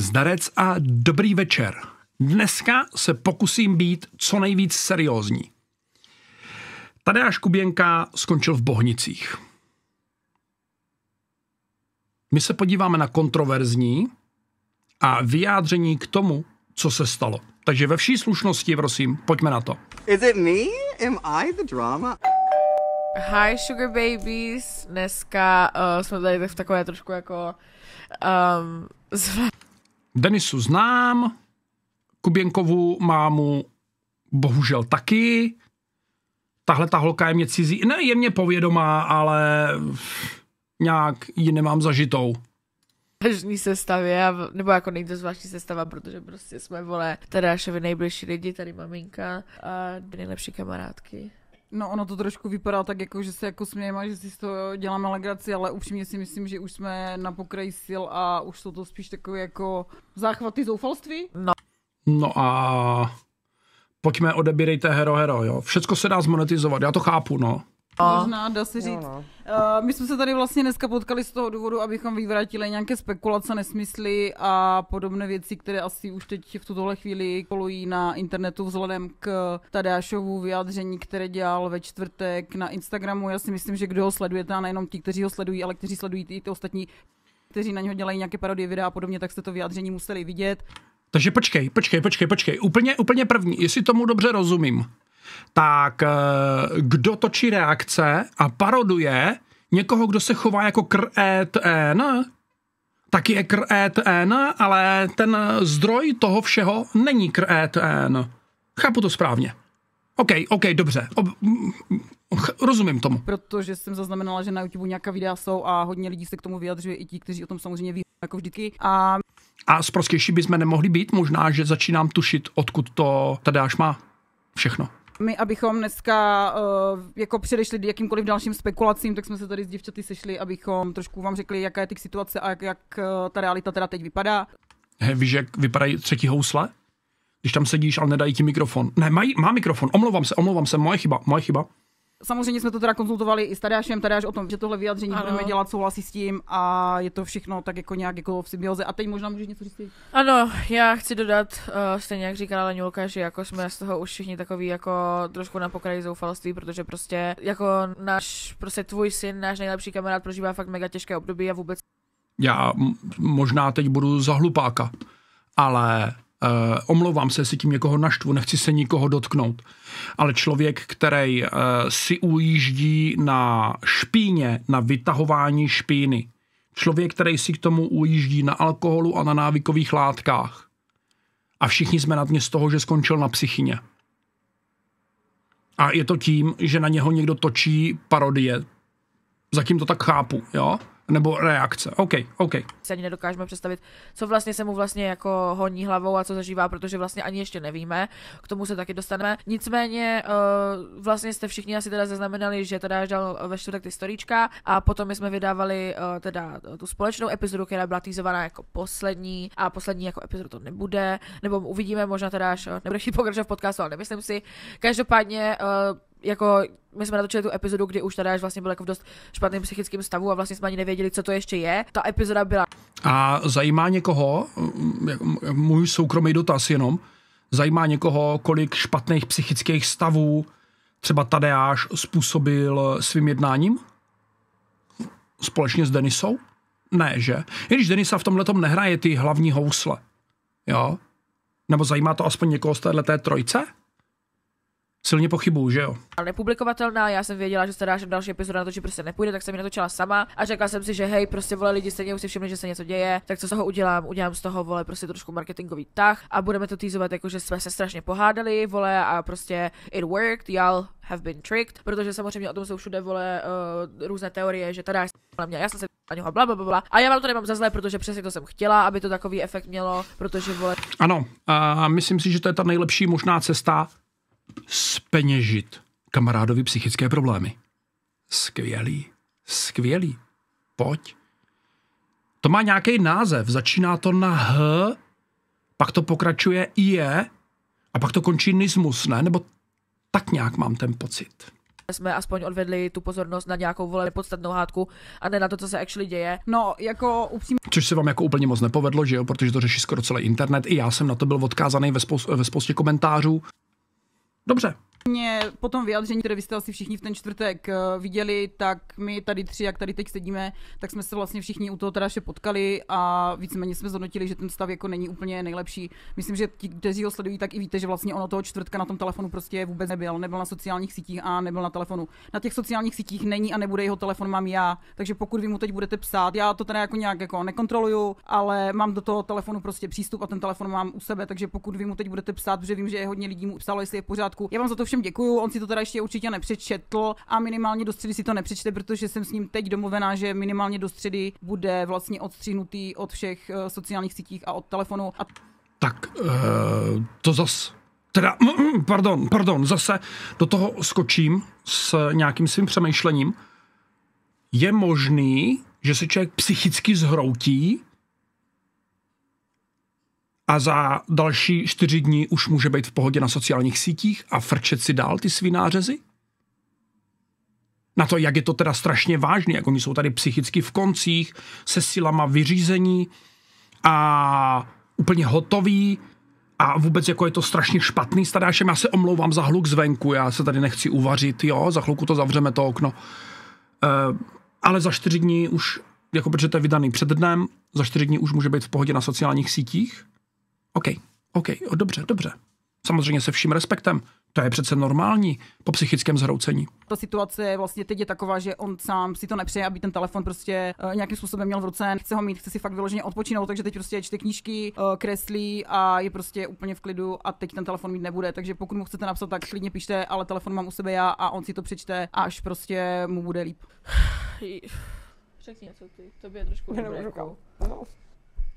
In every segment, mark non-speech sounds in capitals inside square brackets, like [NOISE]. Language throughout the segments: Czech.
Zdarec a dobrý večer. Dneska se pokusím být co nejvíc seriózní. Tadeáš Kuběnka skončil v Bohnicích. My se podíváme na kontroverzní a vyjádření k tomu, co se stalo. Takže ve vší slušnosti, prosím, pojďme na to. Is it me? Am I the drama? Hi Sugar Babies, dneska uh, jsme tady v takové trošku jako um, ehm, zvláštní Denisu znám, Kuběnkovu mámu bohužel taky. Tahle ta holka je mě cizí. Ne, je mě povědomá, ale nějak ji nemám zažitou vážný sestavě, nebo jako nejde zvláštní sestava, protože prostě jsme, vole, naše nejbližší lidi, tady maminka a nejlepší kamarádky. No ono to trošku vypadá tak jako, že se jako smějeme, že si z toho děláme legraci, ale upřímně si myslím, že už jsme na pokraji sil a už jsou to spíš takové jako záchvaty zoufalství. No. no a pojďme odebírejte Hero Hero, jo. Všecko se dá zmonetizovat, já to chápu, no. No. Možná dá se říct. Jo, no. uh, my jsme se tady vlastně dneska potkali z toho důvodu, abychom vyvrátili nějaké spekulace, nesmysly a podobné věci, které asi už teď v tuto chvíli kolují na internetu vzhledem k Tadášovu vyjádření, které dělal ve čtvrtek na Instagramu. Já si myslím, že kdo ho sledujete, a nejenom ti, kteří ho sledují, ale kteří sledují i ty ostatní, kteří na něho dělají nějaké parodie videa a podobně, tak jste to vyjádření museli vidět. Takže počkej, počkej, počkej, počkej. Úplně, úplně první, jestli tomu dobře rozumím tak eh, kdo točí reakce a paroduje někoho, kdo se chová jako krétén, e e tak je krétén, e ale ten zdroj toho všeho není krétén. Chápu to správně. OK, OK, dobře. Ob, rozumím tomu. Protože jsem zaznamenala, že na YouTube nějaká videa jsou a hodně lidí se k tomu vyjadřuje i ti, kteří o tom samozřejmě ví jako vždycky. A, a zprostější bychom nemohli být, možná, že začínám tušit, odkud to tady až má všechno. My, abychom dneska uh, jako předešli jakýmkoliv dalším spekulacím, tak jsme se tady s děvčaty sešli, abychom trošku vám řekli, jaká je ty situace a jak, jak eh, ta realita teda teď vypadá. He, víš, jak vypadají třetí housle? Když tam sedíš, ale nedají ti mikrofon. Ne, maj, má mikrofon, omlouvám se, omlouvám se, moje chyba, moje chyba. Samozřejmě jsme to teda konzultovali i s Tadášem, Tadáš o tom, že tohle vyjádření ano. budeme dělat, souhlasí s tím a je to všechno tak jako nějak jako v symbioze. A teď možná můžeš něco říct. Ano, já chci dodat, uh, stejně jak říkala Lenulka, že jako jsme z toho už všichni takový jako trošku na pokraji zoufalství, protože prostě jako náš, prostě tvůj syn, náš nejlepší kamarád prožívá fakt mega těžké období a vůbec. Já m- možná teď budu za hlupáka, ale Uh, omlouvám se, jestli tím někoho naštvu, nechci se nikoho dotknout. Ale člověk, který uh, si ujíždí na špíně, na vytahování špíny, člověk, který si k tomu ujíždí na alkoholu a na návykových látkách. A všichni jsme na dně z toho, že skončil na psychině. A je to tím, že na něho někdo točí parodie. Zatím to tak chápu, jo? nebo reakce. OK, OK. Se ani nedokážeme představit, co vlastně se mu vlastně jako honí hlavou a co zažívá, protože vlastně ani ještě nevíme. K tomu se taky dostaneme. Nicméně eh, vlastně jste všichni asi teda zaznamenali, že teda dal ve čtvrtek ty storíčka a potom my jsme vydávali eh, teda tu společnou epizodu, která byla týzovaná jako poslední a poslední jako epizodu to nebude, nebo uvidíme, možná teda až eh, nebude chtít pokračovat v podcastu, ale nemyslím si. Každopádně jako my jsme natočili tu epizodu, kdy už Tadeáš vlastně byl jako v dost špatném psychickém stavu a vlastně jsme ani nevěděli, co to ještě je. Ta epizoda byla. A zajímá někoho, můj soukromý dotaz jenom, zajímá někoho, kolik špatných psychických stavů třeba Tadeáš způsobil svým jednáním? Společně s Denisou? Ne, že? I když Denisa v tomhle nehraje ty hlavní housle. Jo? Nebo zajímá to aspoň někoho z této trojce? silně pochybuju, že jo? Ale nepublikovatelná, já jsem věděla, že se dáš další epizodu na to, že prostě nepůjde, tak jsem ji natočila sama a řekla jsem si, že hej, prostě vole lidi stejně už si všimli, že se něco děje, tak co z toho udělám? Udělám z toho vole prostě trošku marketingový tah a budeme to týzovat, jako že jsme se strašně pohádali, vole a prostě it worked, y'all have been tricked, protože samozřejmě o tom jsou všude vole uh, různé teorie, že tady mě, já jsem se a bla, bla, bla, A já vám to nemám za zlé, protože přesně to jsem chtěla, aby to takový efekt mělo, protože vole. Ano, a myslím si, že to je ta nejlepší možná cesta, speněžit kamarádovi psychické problémy. Skvělý, skvělý. Pojď. To má nějaký název, začíná to na H, pak to pokračuje je a pak to končí nismus, ne? Nebo tak nějak mám ten pocit jsme aspoň odvedli tu pozornost na nějakou vole podstatnou hádku a ne na to, co se actually děje. No, jako upřímně. Což se vám jako úplně moc nepovedlo, že jo, protože to řeší skoro celý internet. I já jsem na to byl odkázaný ve, spou- ve spoustě komentářů. Dobře, mě po tom vyjádření, které vy jste asi všichni v ten čtvrtek eh, viděli, tak my tady tři, jak tady teď sedíme, tak jsme se vlastně všichni u toho teda ještě potkali a víceméně jsme zhodnotili, že ten stav jako není úplně nejlepší. Myslím, že ti, kteří ho sledují, tak i víte, že vlastně ono toho čtvrtka na tom telefonu prostě vůbec nebyl. Nebyl na sociálních sítích a nebyl na telefonu. Na těch sociálních sítích není a nebude jeho telefon, mám já. Takže pokud vy mu teď budete psát, já to teda jako nějak jako nekontroluju, ale mám do toho telefonu prostě přístup a ten telefon mám u sebe, takže pokud vy mu teď budete psát, protože vím, že je hodně lidí mu psalo, jestli je v pořádku. Já vám za to všem děkuju, on si to teda ještě určitě nepřečetl a minimálně do středy si to nepřečte, protože jsem s ním teď domluvená, že minimálně do středy bude vlastně odstřínutý od všech eh, sociálních sítích a od telefonu. A... Tak eh, to zas Teda, mm, mm, pardon, pardon, zase do toho skočím s nějakým svým přemýšlením. Je možný, že se člověk psychicky zhroutí a za další čtyři dní už může být v pohodě na sociálních sítích a frčet si dál ty svinářezy? Na to, jak je to teda strašně vážné, jak oni jsou tady psychicky v koncích, se silama vyřízení a úplně hotový a vůbec jako je to strašně špatný s Tadášem. Já se omlouvám za hluk zvenku, já se tady nechci uvařit, jo, za chvilku to zavřeme to okno. Uh, ale za čtyři dny už, jako protože to je vydaný před dnem, za čtyři dny už může být v pohodě na sociálních sítích OK, OK, o, dobře, dobře. Samozřejmě se vším respektem. To je přece normální po psychickém zhroucení. Ta situace je vlastně teď je taková, že on sám si to nepřeje, aby ten telefon prostě eh, nějakým způsobem měl v ruce, chce ho mít, chce si fakt vyloženě odpočinout, takže teď prostě čte knížky, eh, kreslí a je prostě úplně v klidu a teď ten telefon mít nebude. Takže pokud mu chcete napsat, tak klidně pište, ale telefon mám u sebe já a on si to přečte, až prostě mu bude líp. [SIGHS] Řekni co ty, tobě je trošku.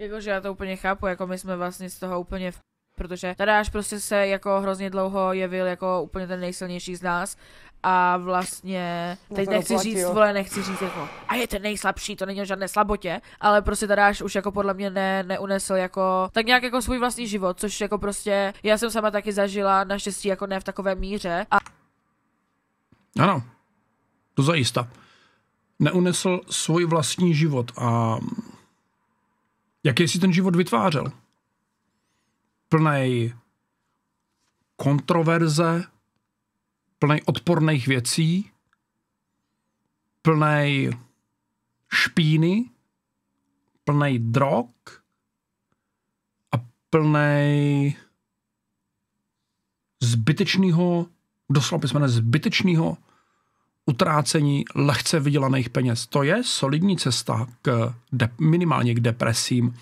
Jakože já to úplně chápu, jako my jsme vlastně z toho úplně v protože Tadáš prostě se jako hrozně dlouho jevil jako úplně ten nejsilnější z nás a vlastně, no teď nechci říct, vole, nechci říct jako, a je ten nejslabší, to není o žádné slabotě, ale prostě Tadáš už jako podle mě ne, neunesl jako, tak nějak jako svůj vlastní život, což jako prostě, já jsem sama taky zažila, naštěstí jako ne v takové míře a... Ano, to zajista. Neunesl svůj vlastní život a Jaký si ten život vytvářel? Plnej kontroverze, plnej odporných věcí, plnej špíny, plnej drog a plnej zbytečného, doslova písmene zbytečného utrácení lehce vydělaných peněz. To je solidní cesta k de- minimálně k depresím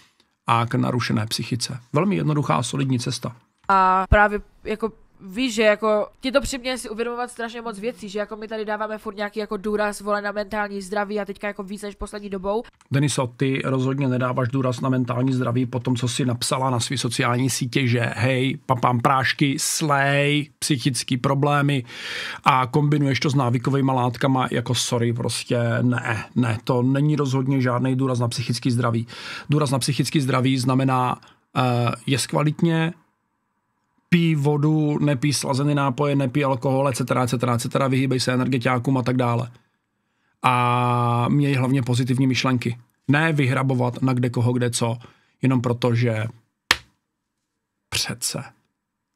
a k narušené psychice. Velmi jednoduchá solidní cesta. A právě jako víš, že jako ti to přiměje si uvědomovat strašně moc věcí, že jako my tady dáváme furt nějaký jako důraz vole na mentální zdraví a teďka jako víc než poslední dobou. Deniso, ty rozhodně nedáváš důraz na mentální zdraví po tom, co si napsala na své sociální sítě, že hej, papám prášky, slej, psychické problémy a kombinuješ to s návykovými látkama, jako sorry, prostě ne, ne, to není rozhodně žádný důraz na psychický zdraví. Důraz na psychický zdraví znamená uh, je zkvalitně, pí vodu, nepí slazený nápoje, nepí alkohol, etc., etc., etc., vyhýbej se energetiákům a tak dále. A měj hlavně pozitivní myšlenky. Ne vyhrabovat na kde koho, kde co, jenom proto, že přece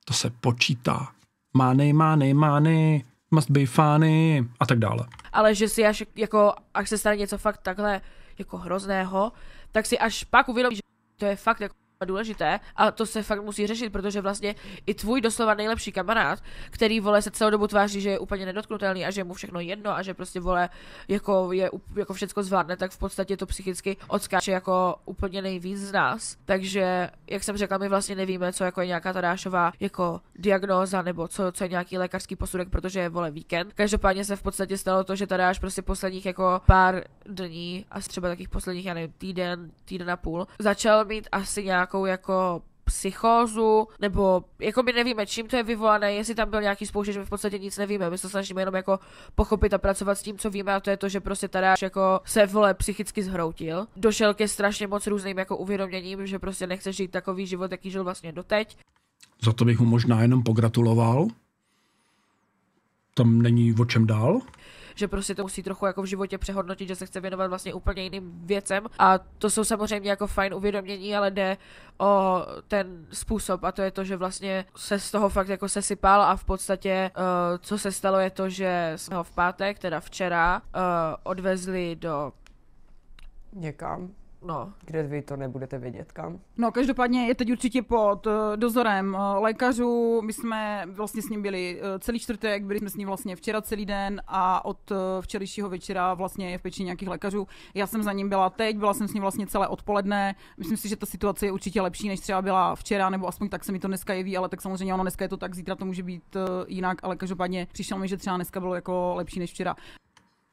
to se počítá. Money, money, money, must be funny a tak dále. Ale že si až, jako, až se stane něco fakt takhle jako hrozného, tak si až pak uvědomíš, že to je fakt jako důležité a to se fakt musí řešit, protože vlastně i tvůj doslova nejlepší kamarád, který vole se celou dobu tváří, že je úplně nedotknutelný a že je mu všechno jedno a že prostě vole jako, je, jako všecko zvládne, tak v podstatě to psychicky odskáče jako úplně nejvíc z nás. Takže, jak jsem řekla, my vlastně nevíme, co jako je nějaká dášová jako diagnóza nebo co, co je nějaký lékařský posudek, protože je vole víkend. Každopádně se v podstatě stalo to, že až prostě posledních jako pár dní a třeba takých posledních, já nevím, týden, týden a půl, začal mít asi nějak nějakou jako psychózu, nebo jako my nevíme, čím to je vyvolané, jestli tam byl nějaký spouštěč, my v podstatě nic nevíme, my se snažíme jenom jako pochopit a pracovat s tím, co víme a to je to, že prostě Tadáš jako se vole psychicky zhroutil, došel ke strašně moc různým jako uvědoměním, že prostě nechce žít takový život, jaký žil vlastně doteď. Za to bych mu možná jenom pogratuloval. Tam není o čem dál že prostě to musí trochu jako v životě přehodnotit, že se chce věnovat vlastně úplně jiným věcem a to jsou samozřejmě jako fajn uvědomění, ale jde o ten způsob a to je to, že vlastně se z toho fakt jako sesypal a v podstatě uh, co se stalo je to, že jsme ho v pátek, teda včera, uh, odvezli do někam No. Kde vy to nebudete vědět, kam? No, každopádně je teď určitě pod eh, dozorem eh, lékařů. My jsme vlastně s ním byli eh, celý čtvrtek, byli jsme s ním vlastně včera celý den a od včerejšího večera vlastně je v pečení nějakých lékařů. Já jsem za ním byla teď, byla jsem s ním vlastně celé odpoledne. Myslím si, že ta situace je určitě lepší, než třeba byla včera, nebo aspoň tak se mi to dneska jeví, ale tak samozřejmě ono dneska je to tak, zítra to může být jinak, ale každopádně přišel mi, že třeba dneska bylo jako lepší než včera.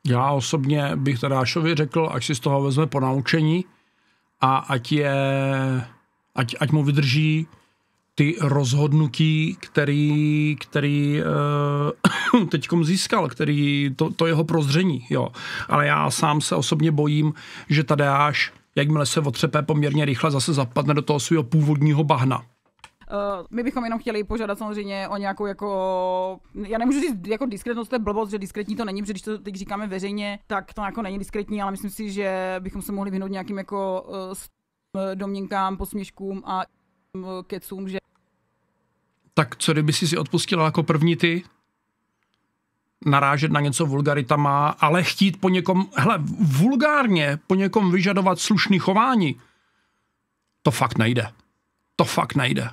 Já osobně bych Tadášovi řekl, ať si z toho vezme naučení, a ať je, ať, ať mu vydrží ty rozhodnutí, který, který uh, [COUGHS] teďkom získal, který, to, to jeho prozření, jo. Ale já sám se osobně bojím, že Tadeáš, jakmile se otřepe poměrně rychle, zase zapadne do toho svého původního bahna. Eh, my bychom jenom chtěli požádat samozřejmě o nějakou jako, já nemůžu říct jako diskretnost, to je blbost, že diskretní to není, protože když to teď říkáme veřejně, tak to jako není diskretní, ale myslím si, že bychom se mohli vyhnout nějakým jako eh, eh, domněnkám, posměškům a kecům, že... Tak co kdyby si si odpustila jako první ty? narážet na něco má, ale chtít po někom, hele, vulgárně po někom vyžadovat slušný chování, to fakt nejde. To fakt nejde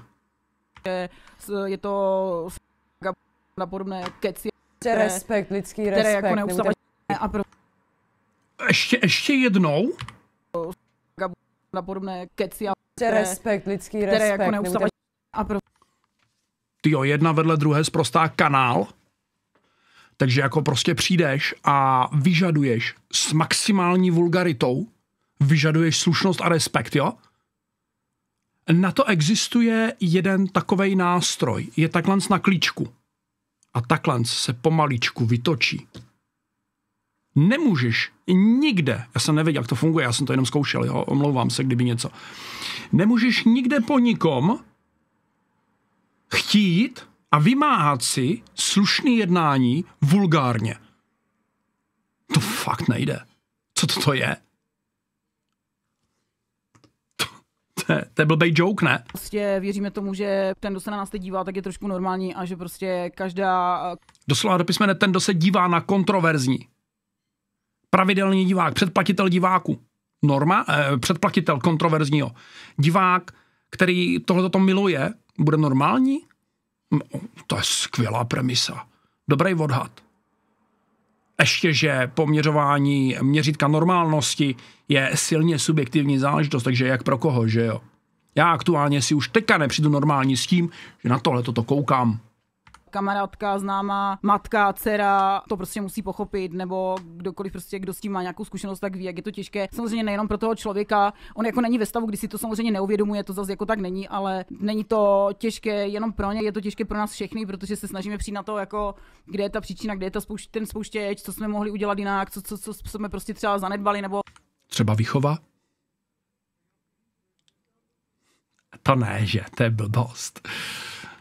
že je to na podobné keci. Které, respekt, lidský které jako respekt. Které jako neustále a pro... Ještě, ještě jednou? Na podobné keci a... Prostě které, respekt, lidský které jako respekt. Které jako neustále a pro... Tyjo, jedna vedle druhé zprostá kanál. Takže jako prostě přijdeš a vyžaduješ s maximální vulgaritou, vyžaduješ slušnost a respekt, jo? Na to existuje jeden takový nástroj. Je takhle na klíčku. A takhle se pomaličku vytočí. Nemůžeš nikde, já jsem nevěděl, jak to funguje, já jsem to jenom zkoušel, jo, omlouvám se, kdyby něco. Nemůžeš nikde po nikom chtít a vymáhat si slušný jednání vulgárně. To fakt nejde. Co to, to je? to, to je blbej joke, ne? Prostě věříme tomu, že ten, kdo se na nás teď dívá, tak je trošku normální a že prostě každá... Eh, Doslova do písmene, ten, kdo se dívá na kontroverzní. Pravidelný divák, předplatitel diváku. Norma, eh, předplatitel kontroverzního. Divák, který tohleto to miluje, bude normální? No, to je skvělá premisa. Dobrý odhad ještě, že poměřování měřítka normálnosti je silně subjektivní záležitost, takže jak pro koho, že jo. Já aktuálně si už teďka nepřijdu normální s tím, že na tohle toto koukám kamarádka, známá, matka, dcera to prostě musí pochopit, nebo kdokoliv prostě, kdo s tím má nějakou zkušenost, tak ví, jak je to těžké. Samozřejmě nejenom pro toho člověka, on jako není ve stavu, kdy si to samozřejmě neuvědomuje, to zase jako tak není, ale není to těžké jenom pro ně, je to těžké pro nás všechny, protože se snažíme přijít na to, jako kde je ta příčina, kde je ta spoušť, ten spouštěč, co jsme mohli udělat jinak, co, co, co jsme prostě třeba zanedbali, nebo třeba výchova, to ne, že, to je blbost.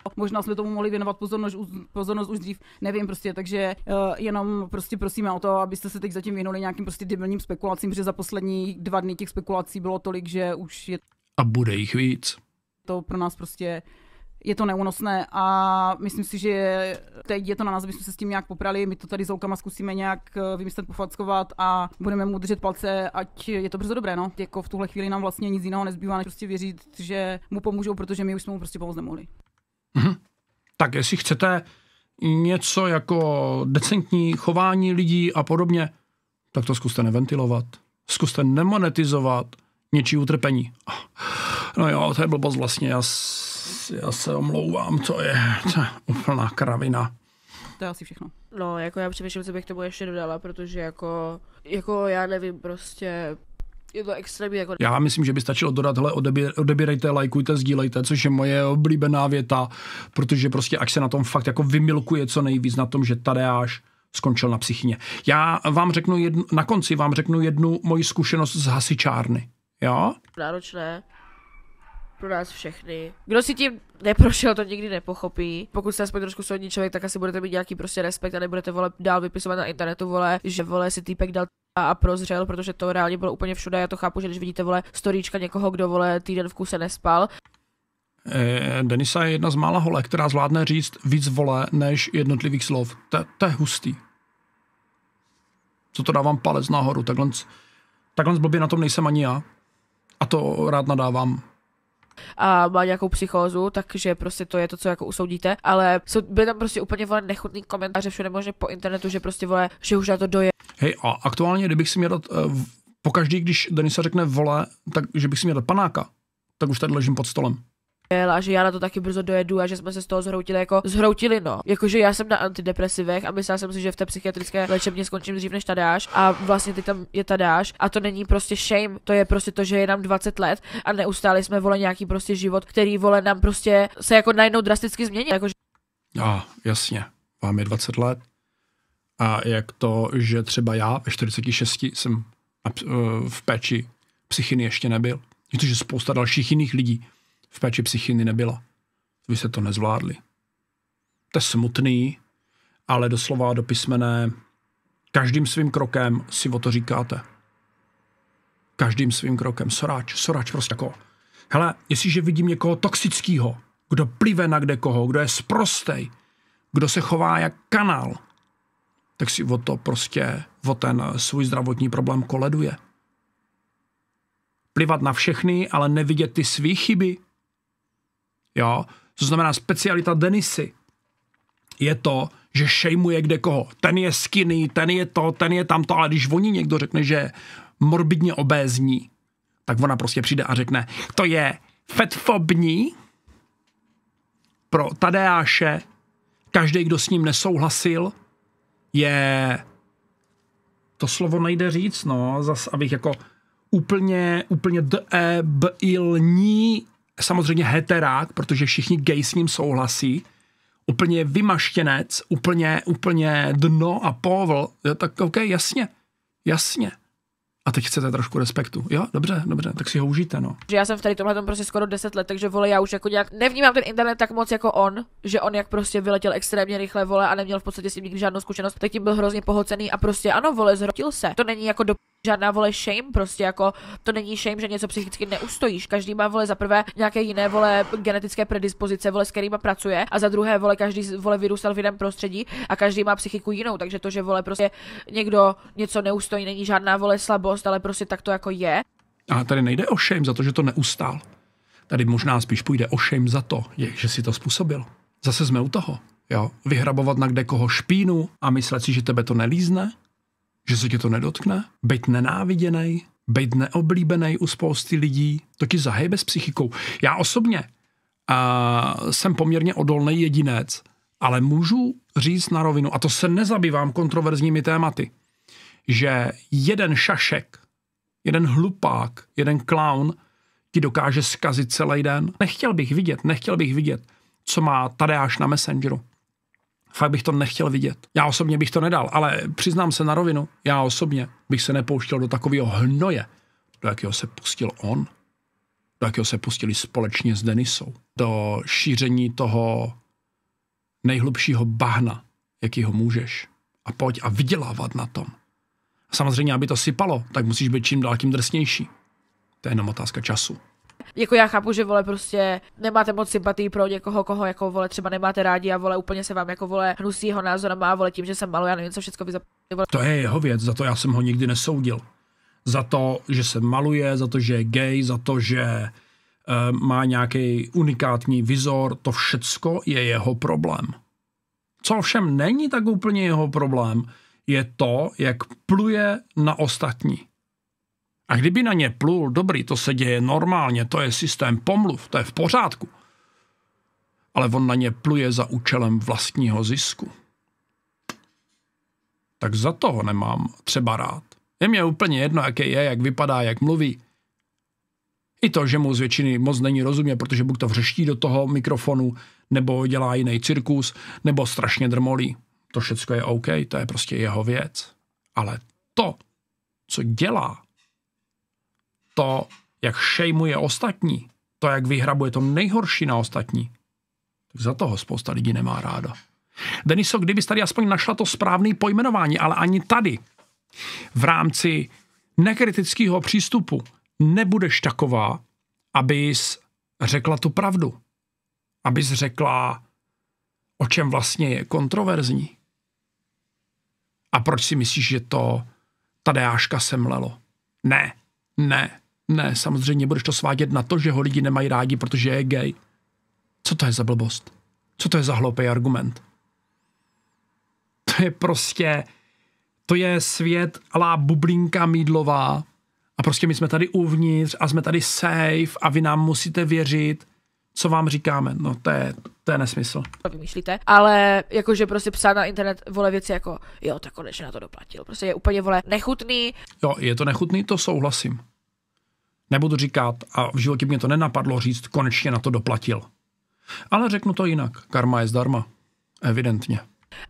Jako možná jsme tomu mohli věnovat pozornost, pozornost už dřív, nevím prostě, takže uh, jenom prostě prosíme o to, abyste se teď zatím věnovali nějakým prostě debilním spekulacím, protože za poslední dva dny těch spekulací bylo tolik, že už je... A bude jich víc. To pro nás prostě je to neúnosné a myslím si, že teď je to na nás, abychom se s tím nějak poprali. My to tady s Loukama zkusíme nějak eh, vymyslet, pofackovat a budeme mu držet palce, ať je to brzo dobré. No. Jako v tuhle chvíli nám vlastně nic jiného nezbývá, než prostě věřit, že mu pomůžou, protože my už jsme mu prostě pomoct nemohli. Mhm. Tak jestli chcete něco jako decentní chování lidí a podobně, tak to zkuste neventilovat. Zkuste nemonetizovat něčí utrpení. No jo, to je blbost vlastně, já, já se omlouvám, to je, to je úplná kravina. To je asi všechno. No, jako já přemýšlím, co bych tomu ještě dodala, protože jako, jako já nevím, prostě je to extrémně jako... Já myslím, že by stačilo dodat, hele, odebě, odebírejte, lajkujte, sdílejte, což je moje oblíbená věta, protože prostě ať se na tom fakt jako vymilkuje co nejvíc na tom, že Tadeáš skončil na psychině. Já vám řeknu jednu, na konci vám řeknu jednu moji zkušenost z hasičárny. Jo? Náročné pro nás všechny. Kdo si tím neprošel, to nikdy nepochopí. Pokud jste aspoň trošku soudní člověk, tak asi budete mít nějaký prostě respekt a nebudete vole dál vypisovat na internetu, vole, že vole si týpek dal a prozřel, protože to reálně bylo úplně všude. Já to chápu, že když vidíte vole storíčka někoho, kdo vole týden v kuse nespal, eh, Denisa je jedna z mála holek, která zvládne říct víc vole než jednotlivých slov. To je hustý. Co to dávám palec nahoru, takhle, takhle blbě na tom nejsem ani já. A to rád nadávám a má nějakou psychózu, takže prostě to je to, co jako usoudíte, ale jsou, byly tam prostě úplně vole nechutný komentáře všude možně po internetu, že prostě vole, že už na to doje. Hej, a aktuálně, kdybych si měl dát, eh, pokaždý, když Denisa řekne vole, tak že bych si měl dát panáka, tak už tady ležím pod stolem a že já na to taky brzo dojedu a že jsme se z toho zhroutili jako zhroutili no. Jakože já jsem na antidepresivech a myslela jsem si, že v té psychiatrické léčebně skončím dřív než Tadáš a vlastně ty tam je Tadáš a to není prostě shame, to je prostě to, že je nám 20 let a neustále jsme vole nějaký prostě život, který vole nám prostě se jako najednou drasticky změní. Jakože... A jasně, vám je 20 let a jak to, že třeba já ve 46 jsem eh, v péči psychiny ještě nebyl. Je to, že spousta dalších jiných lidí v péči psychiny nebyla. Vy se to nezvládli. To je smutný, ale doslova do písmené každým svým krokem si o to říkáte. Každým svým krokem. Soráč, soráč, prostě jako. Hele, jestliže vidím někoho toxického, kdo plive na kde koho, kdo je sprostej, kdo se chová jak kanál, tak si o to prostě, o ten svůj zdravotní problém koleduje. Plivat na všechny, ale nevidět ty svý chyby, jo, co znamená specialita Denisy, je to, že šejmuje kde koho. Ten je skinny, ten je to, ten je tamto, ale když voní někdo řekne, že je morbidně obézní, tak ona prostě přijde a řekne, to je fetfobní pro Tadeáše, každý, kdo s ním nesouhlasil, je... To slovo nejde říct, no, zas abych jako úplně, úplně debilní samozřejmě heterák, protože všichni gay s ním souhlasí, úplně vymaštěnec, úplně, úplně dno a povl, tak OK, jasně, jasně. A teď chcete trošku respektu. Jo, dobře, dobře, tak si ho užijte, no. Že já jsem v tady tomhle prostě skoro 10 let, takže vole, já už jako nějak nevnímám ten internet tak moc jako on, že on jak prostě vyletěl extrémně rychle, vole, a neměl v podstatě s tím nikdy žádnou zkušenost, tak tím byl hrozně pohocený a prostě ano, vole, zhrotil se. To není jako do žádná vole shame, prostě jako to není shame, že něco psychicky neustojíš. Každý má vole za prvé nějaké jiné vole genetické predispozice, vole s kterými pracuje a za druhé vole každý vole vyrůstal v jiném prostředí a každý má psychiku jinou, takže to, že vole prostě někdo něco neustojí, není žádná vole slabost, ale prostě tak to jako je. A tady nejde o shame za to, že to neustál. Tady možná spíš půjde o shame za to, že si to způsobil. Zase jsme u toho. Jo, vyhrabovat na kde koho špínu a myslet si, že tebe to nelízne, že se ti to nedotkne? Být nenáviděný, být neoblíbený u spousty lidí, to ti zahejbe s psychikou. Já osobně a jsem poměrně odolný jedinec, ale můžu říct na rovinu, a to se nezabývám kontroverzními tématy, že jeden šašek, jeden hlupák, jeden clown ti dokáže skazit celý den. Nechtěl bych vidět, nechtěl bych vidět, co má Tadeáš na Messengeru. Fakt bych to nechtěl vidět. Já osobně bych to nedal, ale přiznám se na rovinu, já osobně bych se nepouštěl do takového hnoje, do jakého se pustil on, do jakého se pustili společně s Denisou, do šíření toho nejhlubšího bahna, jaký ho můžeš. A pojď a vydělávat na tom. samozřejmě, aby to sypalo, tak musíš být čím dál tím drsnější. To je jenom otázka času jako já chápu, že vole prostě nemáte moc sympatii pro někoho, koho jako vole třeba nemáte rádi a vole úplně se vám jako vole hnusí jeho názor a má vole tím, že jsem malo, já nevím, co všechno by vole. To je jeho věc, za to já jsem ho nikdy nesoudil. Za to, že se maluje, za to, že je gay, za to, že uh, má nějaký unikátní vizor, to všecko je jeho problém. Co ovšem není tak úplně jeho problém, je to, jak pluje na ostatní. A kdyby na ně plul, dobrý, to se děje normálně, to je systém pomluv, to je v pořádku. Ale on na ně pluje za účelem vlastního zisku. Tak za toho nemám třeba rád. Je mě úplně jedno, jaké je, jak vypadá, jak mluví. I to, že mu z většiny moc není rozumět, protože buď to vřeští do toho mikrofonu, nebo dělá jiný cirkus, nebo strašně drmolí. To všechno je OK, to je prostě jeho věc. Ale to, co dělá, to, jak šejmuje ostatní, to, jak vyhrabuje to nejhorší na ostatní, tak za toho spousta lidí nemá ráda. Deniso, kdybys tady aspoň našla to správné pojmenování, ale ani tady v rámci nekritického přístupu nebudeš taková, abys řekla tu pravdu. Abys řekla, o čem vlastně je kontroverzní. A proč si myslíš, že to Tadeáška semlelo? Ne, ne, ne, samozřejmě budeš to svádět na to, že ho lidi nemají rádi, protože je gay. Co to je za blbost? Co to je za hloupý argument? To je prostě, to je svět alá bublinka mídlová a prostě my jsme tady uvnitř a jsme tady safe a vy nám musíte věřit, co vám říkáme. No to je, to je nesmysl. Vymýšlíte, ale jakože prostě psát na internet vole věci jako jo, tak konečně na to doplatil. Prostě je úplně vole nechutný. Jo, je to nechutný, to souhlasím. Nebudu říkat, a v životě mě to nenapadlo říct, konečně na to doplatil. Ale řeknu to jinak. Karma je zdarma. Evidentně.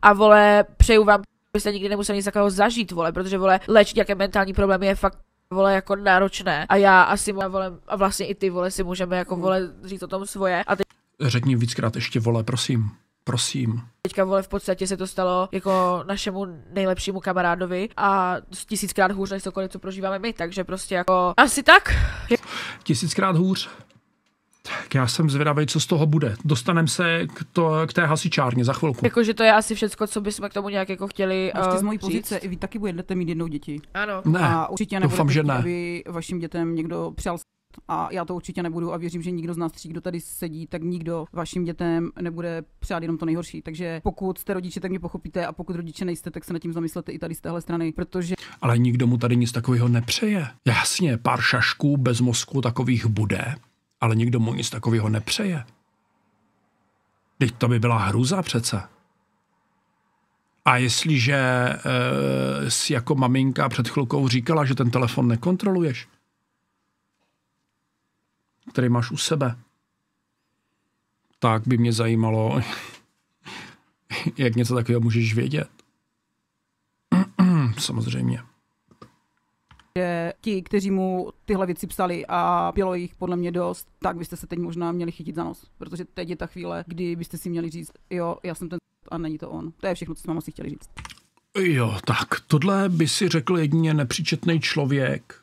A vole, přeju vám, abyste nikdy nemuseli nic takového zažít, vole, protože vole, léčit nějaké mentální problémy je fakt vole, jako náročné. A já asi mám vole, a vlastně i ty vole si můžeme jako vole říct o tom svoje. A ty... Řekni víckrát ještě vole, prosím. Prosím. Teďka vole v podstatě se to stalo jako našemu nejlepšímu kamarádovi a tisíckrát hůř než cokoliv, co prožíváme my, takže prostě jako asi tak. Tisíckrát hůř. Tak já jsem zvědavý, co z toho bude. Dostaneme se k, to, k té hasičárně za chvilku. Jakože to je asi všecko, co bychom k tomu nějak jako chtěli. A uh, z eh, mojí pozice, i vy taky budete mít jednou děti. Ano. Ne, a určitě doufám, že ne. aby vašim dětem někdo přijal a já to určitě nebudu a věřím, že nikdo z nás tří, kdo tady sedí, tak nikdo vašim dětem nebude přát jenom to nejhorší. Takže pokud jste rodiče, tak mě pochopíte a pokud rodiče nejste, tak se nad tím zamyslete i tady z téhle strany, protože. Ale nikdo mu tady nic takového nepřeje. Jasně, pár šašků bez mozku takových bude, ale nikdo mu nic takového nepřeje. Teď to by byla hruza přece. A jestliže e, eh, si jako maminka před chvilkou říkala, že ten telefon nekontroluješ, který máš u sebe. Tak by mě zajímalo, jak něco takového můžeš vědět. [CLEARS THROAT] Samozřejmě. Že ti, kteří mu tyhle věci psali a bylo jich podle mě dost, tak byste se teď možná měli chytit za nos. Protože teď je ta chvíle, kdy byste si měli říct, jo, já jsem ten a není to on. To je všechno, co jsme asi chtěli říct. Jo, tak tohle by si řekl jedině nepříčetný člověk,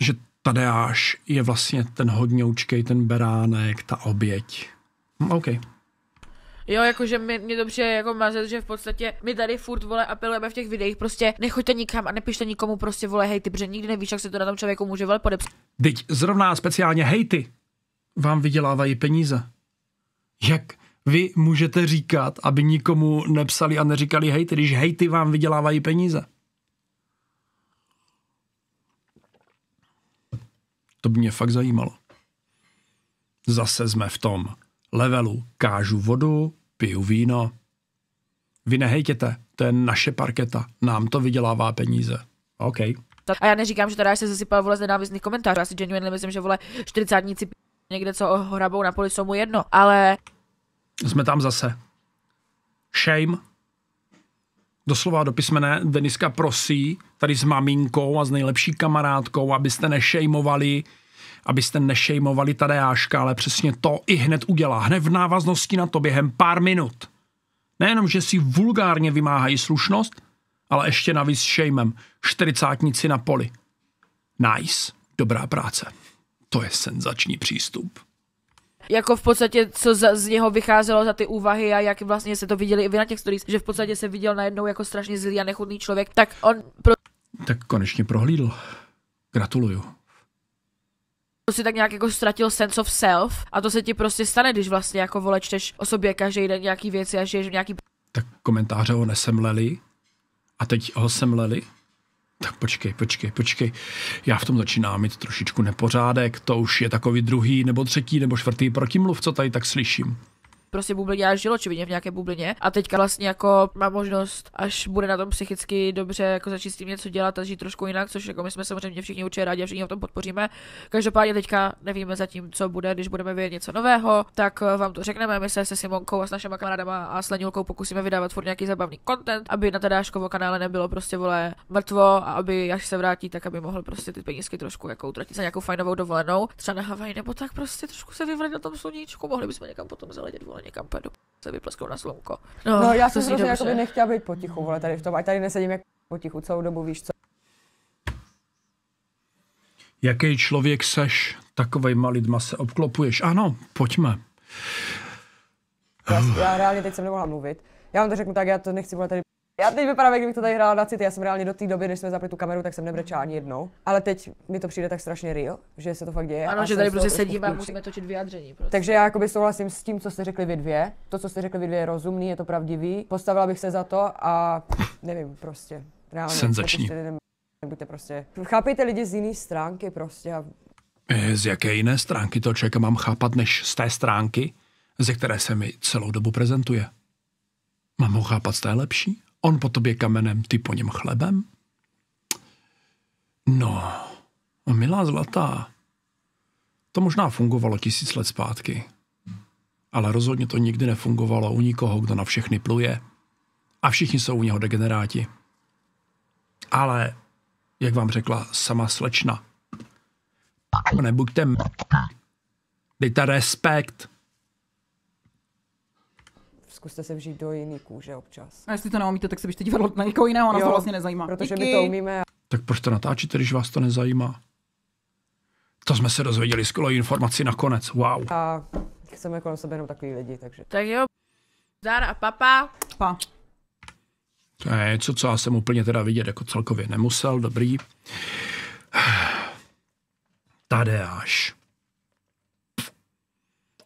že Tadeáš je vlastně ten hodňoučkej, ten beránek, ta oběť. Hm, OK. Jo, jakože mě, mě dobře jako mazet, že v podstatě my tady furt vole apelujeme v těch videích, prostě nechoďte nikam a nepište nikomu prostě vole hejty, protože nikdy nevíš, jak se to na tom člověku může vole podepsat. Teď zrovna speciálně hejty vám vydělávají peníze. Jak vy můžete říkat, aby nikomu nepsali a neříkali hejty, když hejty vám vydělávají peníze? To by mě fakt zajímalo. Zase jsme v tom levelu kážu vodu, piju víno. Vy nehejtěte, to je naše parketa, nám to vydělává peníze. OK. A já neříkám, že teda se zasypal vole z nenávistných komentářů, já si genuinely myslím, že vole 40 někde, co hrabou na poli, jsou mu jedno, ale... Jsme tam zase. Shame, doslova do písmene, Deniska prosí tady s maminkou a s nejlepší kamarádkou, abyste nešejmovali abyste nešejmovali Tadeáška, ale přesně to i hned udělá. Hned v návaznosti na to během pár minut. Nejenom, že si vulgárně vymáhají slušnost, ale ještě navíc šejmem. Čtyřicátníci na poli. Nice. Dobrá práce. To je senzační přístup jako v podstatě, co z, z něho vycházelo za ty úvahy a jak vlastně se to viděli i vy na těch stories, že v podstatě se viděl najednou jako strašně zlý a nechutný člověk, tak on pro... Tak konečně prohlídl. Gratuluju si tak nějak jako ztratil sense of self a to se ti prostě stane, když vlastně jako vole čteš o sobě každý den nějaký věci a žiješ v nějaký... Tak komentáře ho nesemleli a teď ho semleli? Tak počkej, počkej, počkej. Já v tom začínám mít trošičku nepořádek. To už je takový druhý, nebo třetí, nebo čtvrtý protimluv, co tady tak slyším prostě bublině, a žil očividně v nějaké bublině a teďka vlastně jako má možnost, až bude na tom psychicky dobře, jako začít s tím něco dělat a žít trošku jinak, což jako my jsme samozřejmě všichni určitě rádi a všichni o tom podpoříme. Každopádně teďka nevíme zatím, co bude, když budeme vědět něco nového, tak eh, vám to řekneme. My se se Simonkou a s našimi kamarádama a s Lenilkou pokusíme vydávat furt nějaký zabavný content, aby na Tadáškovo kanále nebylo prostě vole mrtvo a aby až se vrátí, tak aby mohl prostě ty penízky trošku jako utratit za nějakou fajnovou dovolenou, třeba na Havaj nebo tak prostě trošku se vyvrat na tom sluníčku, mohli bychom někam potom zaledět vole někam pedu se vyplesknou na slunko. No, no já jsem hrozně jako nechtěla být potichu, vole, tady v tom, ať tady nesedím jako potichu celou dobu, víš co. Jaký člověk seš, takovejma lidma se obklopuješ. Ano, pojďme. Já, já reálně teď jsem nemohla mluvit. Já vám to řeknu tak, já to nechci vole tady já teď vypadám, jak kdybych to tady hrála na city. Já jsem reálně do té doby, než jsme zapli tu kameru, tak jsem nebrečela ani jednou. Ale teď mi to přijde tak strašně real, že se to fakt děje. Ano, že tady prostě sedíme a musíme točit vyjádření. Prostě. Takže já jakoby souhlasím s tím, co jste řekli vy dvě. To, co jste řekli vy dvě, je rozumný, je to pravdivý. Postavila bych se za to a nevím, prostě. Reálně, Senzační. Prostě prostě. Chápejte lidi z jiné stránky prostě. A... Eh, z jaké jiné stránky to člověka mám chápat, než z té stránky, ze které se mi celou dobu prezentuje? Mám ho chápat z té lepší? On po tobě kamenem, ty po něm chlebem? No, milá zlatá, to možná fungovalo tisíc let zpátky, ale rozhodně to nikdy nefungovalo u nikoho, kdo na všechny pluje a všichni jsou u něho degeneráti. Ale, jak vám řekla sama slečna, nebuďte m... Dejte respekt zkuste se vžít do jiný kůže občas. A jestli to neumíte, tak se byste dívat na někoho jiného, nás jo, to vlastně nezajímá. Protože Díky. my to umíme. Tak proč to natáčíte, když vás to nezajímá? To jsme se dozvěděli skvělou informaci nakonec, wow. A chceme kolem sebe jenom takový lidi, takže. Tak jo, Zara a papa. Pa. To je něco, co já jsem úplně teda vidět jako celkově nemusel, dobrý. Tadeáš.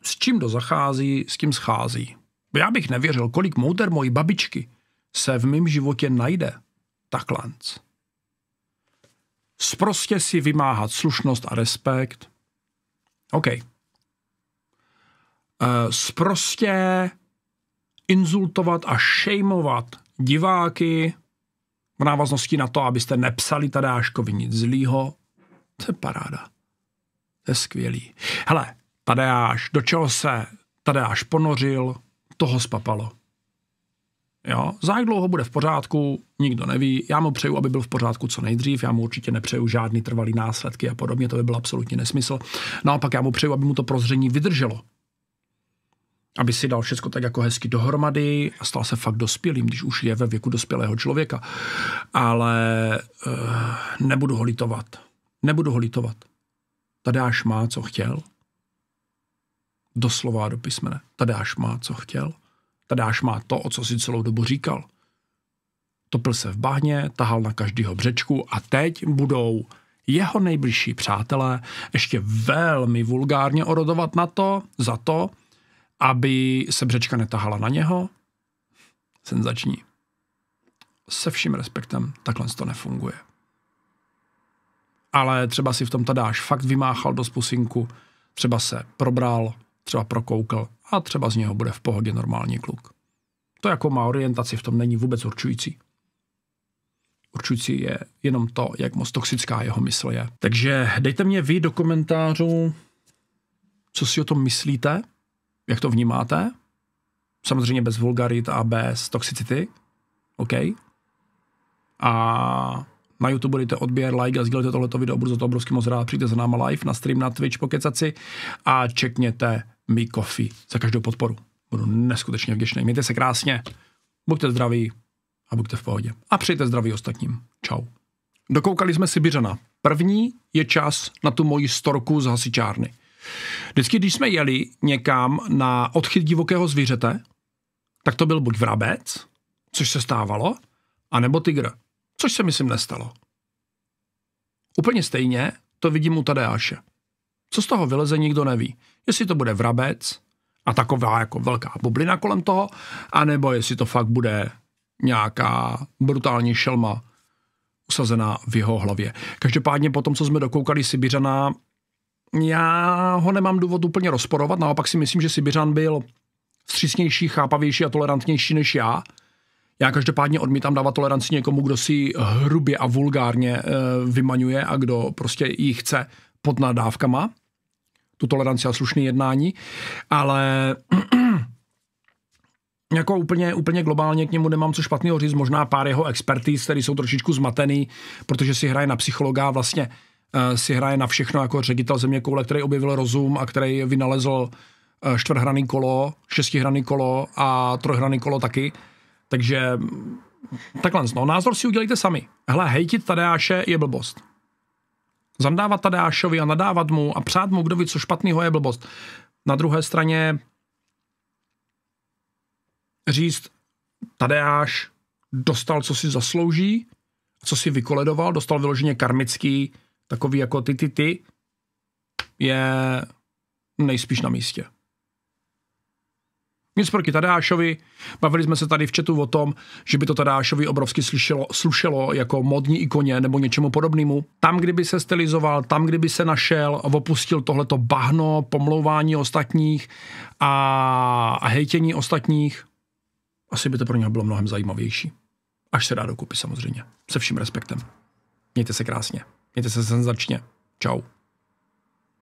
S čím do zachází, s kým schází. Já bych nevěřil, kolik mouder mojí babičky se v mém životě najde. lanc. Sprostě si vymáhat slušnost a respekt. OK. Eh, sprostě insultovat a šejmovat diváky v návaznosti na to, abyste nepsali Tadáškovi nic zlýho. To je paráda. To je skvělý. Hele, Tadeáš, do čeho se Tadeáš ponořil – toho spapalo. Jo, za jak dlouho bude v pořádku, nikdo neví. Já mu přeju, aby byl v pořádku co nejdřív, já mu určitě nepřeju žádný trvalý následky a podobně, to by byl absolutně nesmysl. Naopak já mu přeju, aby mu to prozření vydrželo. Aby si dal všechno tak jako hezky dohromady a stal se fakt dospělým, když už je ve věku dospělého člověka. Ale uh, nebudu ho litovat. Nebudu ho litovat. Tadáš má, co chtěl doslova do písmene. Tadáš má, co chtěl. Tadáš má to, o co si celou dobu říkal. Topil se v bahně, tahal na každého břečku a teď budou jeho nejbližší přátelé ještě velmi vulgárně orodovat na to, za to, aby se břečka netahala na něho. Senzační. Se vším respektem takhle to nefunguje. Ale třeba si v tom Tadáš fakt vymáchal do spusinku, třeba se probral, třeba prokoukal a třeba z něho bude v pohodě normální kluk. To, jako má orientaci, v tom není vůbec určující. Určující je jenom to, jak moc toxická jeho mysl je. Takže dejte mě vy do komentářů, co si o tom myslíte, jak to vnímáte. Samozřejmě bez vulgarit a bez toxicity. OK? A na YouTube dejte odběr, like a sdílejte tohleto video, budu za to obrovský moc rád. Přijďte za náma live na stream na Twitch, pokecaci a čekněte mi Coffee za každou podporu. Budu neskutečně vděčný. Mějte se krásně, buďte zdraví a buďte v pohodě. A přejte zdraví ostatním. Čau. Dokoukali jsme byřena. První je čas na tu moji storku z hasičárny. Vždycky, když jsme jeli někam na odchyt divokého zvířete, tak to byl buď vrabec, což se stávalo, anebo tygr, což se myslím nestalo. Úplně stejně to vidím u Tadeáše co z toho vyleze, nikdo neví. Jestli to bude vrabec a taková jako velká bublina kolem toho, anebo jestli to fakt bude nějaká brutální šelma usazená v jeho hlavě. Každopádně po tom, co jsme dokoukali Sibiřana, já ho nemám důvod úplně rozporovat, naopak si myslím, že Sibiřan byl vstřícnější, chápavější a tolerantnější než já. Já každopádně odmítám dávat toleranci někomu, kdo si hrubě a vulgárně e, vymaňuje a kdo prostě ji chce pod nadávkama, tu toleranci a slušné jednání, ale [CLEARS THROAT] jako úplně, úplně globálně k němu nemám co špatného říct, možná pár jeho expertíz, které jsou trošičku zmatený, protože si hraje na psychologa vlastně uh, si hraje na všechno jako ředitel země koule, který objevil rozum a který vynalezl eh, čtvrhraný kolo, šestihraný kolo a trojhraný kolo taky. Takže mm, takhle, no, názor si udělejte sami. Hele, hejtit Tadeáše je blbost. Zandávat Tadeášovi a nadávat mu a přát mu, kdo ví, co špatného je blbost. Na druhé straně říct, Tadeáš dostal, co si zaslouží, co si vykoledoval, dostal vyloženě karmický, takový jako ty, ty, ty, je nejspíš na místě. Nic proti Tadášovi. Bavili jsme se tady v četu o tom, že by to Tadášovi obrovsky slyšelo, slušelo jako modní ikoně nebo něčemu podobnému. Tam, kdyby se stylizoval, tam, kdyby se našel, opustil tohleto bahno, pomlouvání ostatních a, a hejtění ostatních, asi by to pro něho bylo mnohem zajímavější. Až se dá dokupy samozřejmě. Se vším respektem. Mějte se krásně. Mějte se senzačně. Čau.